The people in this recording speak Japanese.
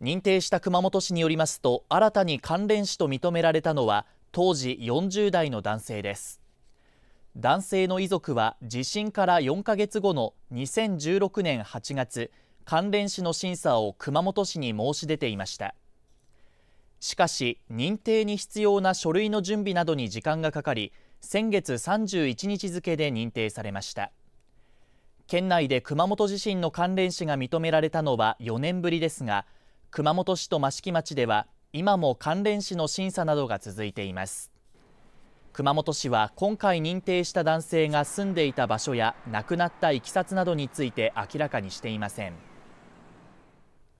認定した熊本市によりますと新たに関連死と認められたのは当時40代の男性です男性の遺族は地震から4ヶ月後の2016年8月関連死の審査を熊本市に申し出ていましたしかし認定に必要な書類の準備などに時間がかかり先月31日付で認定されました県内で熊本地震の関連死が認められたのは4年ぶりですが熊本市と益城町では今も関連死の審査などが続いています熊本市は今回認定した男性が住んでいた場所や亡くなった経緯などについて明らかにしていません